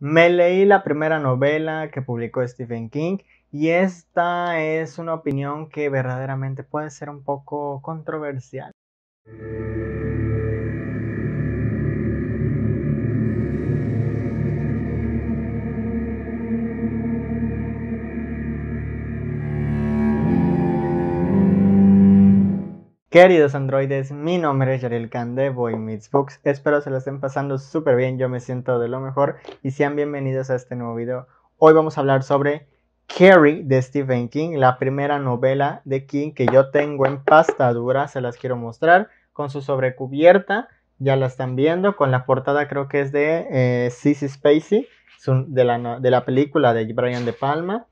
Me leí la primera novela que publicó Stephen King y esta es una opinión que verdaderamente puede ser un poco controversial. Queridos androides, mi nombre es Yarel Khan de Boy Meets Books. Espero se lo estén pasando súper bien, yo me siento de lo mejor y sean bienvenidos a este nuevo video. Hoy vamos a hablar sobre Carrie de Stephen King, la primera novela de King que yo tengo en pasta dura, se las quiero mostrar con su sobrecubierta, ya la están viendo, con la portada creo que es de eh, Spacey, de la, de la película de Brian De Palma.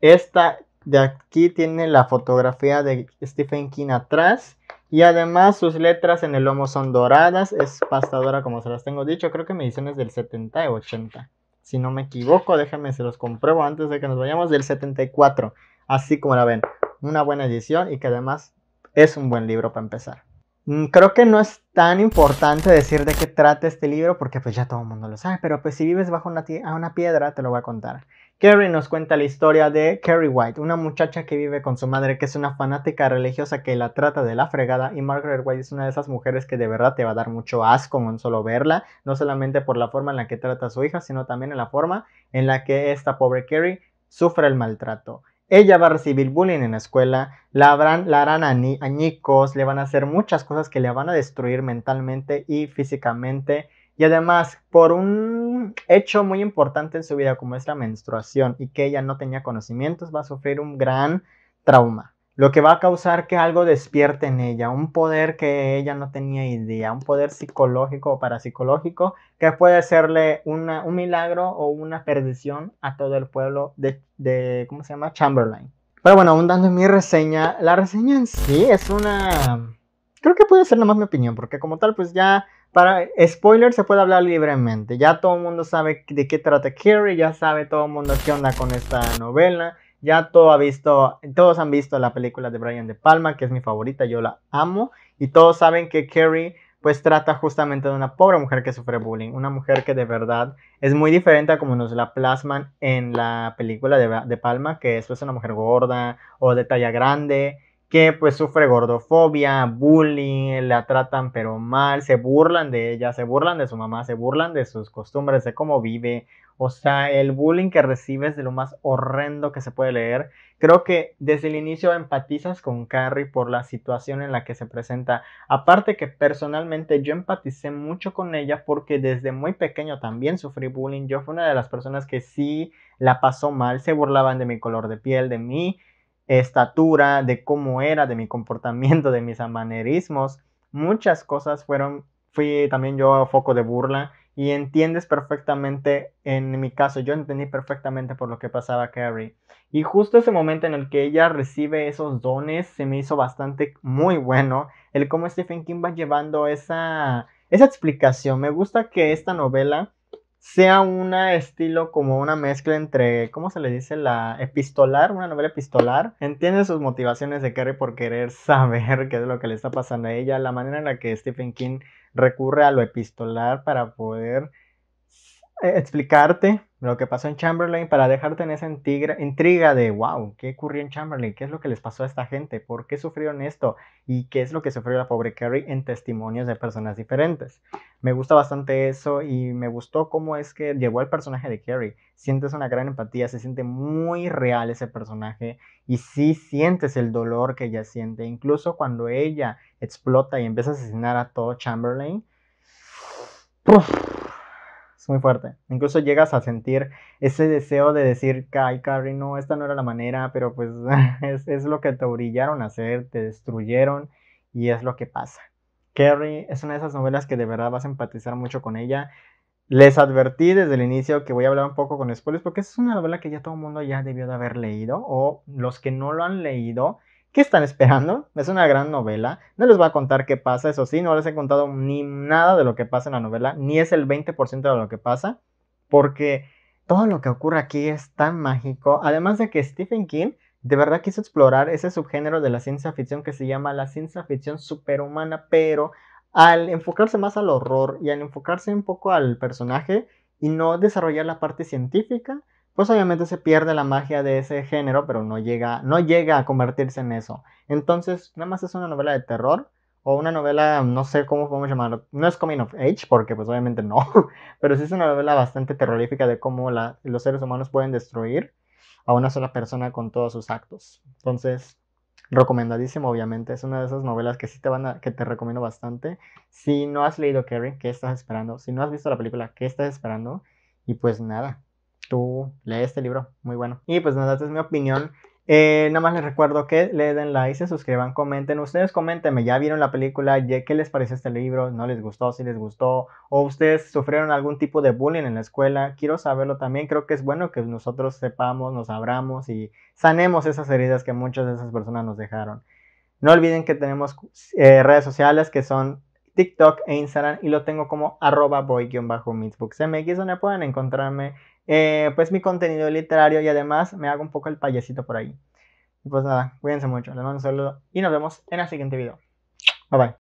Esta de aquí tiene la fotografía de Stephen King atrás. Y además sus letras en el lomo son doradas. Es pastadora como se las tengo dicho. Creo que me edición es del 70 y 80. Si no me equivoco, déjenme se los compruebo antes de que nos vayamos. Del 74. Así como la ven. Una buena edición y que además es un buen libro para empezar. Mm, creo que no es tan importante decir de qué trata este libro porque pues ya todo el mundo lo sabe, pero pues si vives bajo una, piedra te lo voy a contar. Carrie nos cuenta la historia de Carrie White, una muchacha que vive con su madre que es una fanática religiosa que la trata de la fregada y Margaret White es una de esas mujeres que de verdad te va a dar mucho asco en solo verla, no solamente por la forma en la que trata a su hija, sino también en la forma en la que esta pobre Carrie sufre el maltrato ella va a recibir bullying en la escuela, la, harán añicos, le van a hacer muchas cosas que le van a destruir mentalmente y físicamente. Y además, por un hecho muy importante en su vida como es la menstruación y que ella no tenía conocimientos, va a sufrir un gran trauma lo que va a causar que algo despierte en ella, un poder que ella no tenía idea, un poder psicológico o parapsicológico que puede hacerle un milagro o una perdición a todo el pueblo de, ¿cómo se llama? Chamberlain. Pero bueno, aún dando en mi reseña, la reseña en sí es una... Creo que puede ser nomás mi opinión, porque como tal, pues ya para spoiler se puede hablar libremente. Ya todo el mundo sabe de qué trata Carrie, ya sabe todo el mundo qué onda con esta novela ya todo ha visto, todos han visto la película de Brian De Palma, que es mi favorita, yo la amo. Y todos saben que Carrie pues trata justamente de una pobre mujer que sufre bullying, una mujer que de verdad es muy diferente a como nos la plasman en la película de, de Palma, que eso es pues, una mujer gorda o de talla grande que pues sufre gordofobia, bullying, la tratan pero mal, se burlan de ella, se burlan de su mamá, se burlan de sus costumbres, de cómo vive. O sea, el bullying que recibe es de lo más horrendo que se puede leer. Creo que desde el inicio empatizas con Carrie por la situación en la que se presenta. Aparte que personalmente yo empaticé mucho con ella porque desde muy pequeño también sufrí bullying. Yo fui una de las personas que sí la pasó mal, se burlaban de mi color de piel, de mí estatura, de cómo era, de mi comportamiento, de mis amanerismos. Muchas cosas fueron, fui también yo foco de burla y entiendes perfectamente, en mi caso, yo entendí perfectamente por lo que pasaba Carrie. Y justo ese momento en el que ella recibe esos dones se me hizo bastante muy bueno el cómo Stephen King va llevando esa, esa explicación. Me gusta que esta novela sea una estilo como una mezcla entre, ¿cómo se le dice? La epistolar, una novela epistolar. Entiende sus motivaciones de Carrie por querer saber qué es lo que le está pasando a ella, la manera en la que Stephen King recurre a lo epistolar para poder eh, explicarte lo que pasó en Chamberlain para dejarte en esa intriga, intriga de, wow, ¿qué ocurrió en Chamberlain? ¿Qué es lo que les pasó a esta gente? ¿Por qué sufrieron esto? ¿Y qué es lo que sufrió la pobre Carrie en testimonios de personas diferentes? Me gusta bastante eso y me gustó cómo es que llegó el personaje de Carrie. Sientes una gran empatía, se siente muy real ese personaje y sí sientes el dolor que ella siente, incluso cuando ella explota y empieza a asesinar a todo Chamberlain muy fuerte. Incluso llegas a sentir ese deseo de decir, ay, Carrie, no, esta no era la manera, pero pues es, lo que te brillaron a hacer, te destruyeron y es lo que pasa. Carrie es una de esas novelas que de verdad vas a empatizar mucho con ella. Les advertí desde el inicio que voy a hablar un poco con spoilers porque es una novela que ya todo el mundo ya debió de haber leído o los que no lo han leído ¿Qué están esperando? Es una gran novela. No les voy a contar qué pasa, eso sí, no les he contado ni nada de lo que pasa en la novela, ni es el 20% de lo que pasa, porque todo lo que ocurre aquí es tan mágico. Además de que Stephen King de verdad quiso explorar ese subgénero de la ciencia ficción que se llama la ciencia ficción superhumana, pero al enfocarse más al horror y al enfocarse un poco al personaje, y no desarrollar la parte científica, pues obviamente se pierde la magia de ese género, pero no llega, no llega a convertirse en eso. Entonces, nada más es una novela de terror o una novela, no sé cómo podemos llamarlo, no es coming of age, porque pues obviamente no, pero sí es una novela bastante terrorífica de cómo los seres humanos pueden destruir a una sola persona con todos sus actos. Entonces, recomendadísimo, obviamente. Es una de esas novelas que sí te van a, que te recomiendo bastante. Si no has leído Carrie, ¿qué estás esperando? Si no has visto la película, ¿qué estás esperando? Y pues nada, tú lee este libro, muy bueno. Y pues nada, esta es mi opinión eh, nada más les recuerdo que le den like, se suscriban, comenten. Ustedes comentenme, ¿ya vieron la película? ¿Qué les pareció este libro? ¿No les gustó? ¿Si les gustó? ¿O ustedes sufrieron algún tipo de bullying en la escuela? Quiero saberlo también. Creo que es bueno que nosotros sepamos, nos abramos y sanemos esas heridas que muchas de esas personas nos dejaron. No olviden que tenemos eh, redes sociales que son TikTok e Instagram y lo tengo como arroba boy MX donde pueden encontrarme eh, pues mi contenido literario y además me hago un poco el payasito por ahí. Pues nada, cuídense mucho, les mando un saludo y nos vemos en el siguiente video. Bye bye.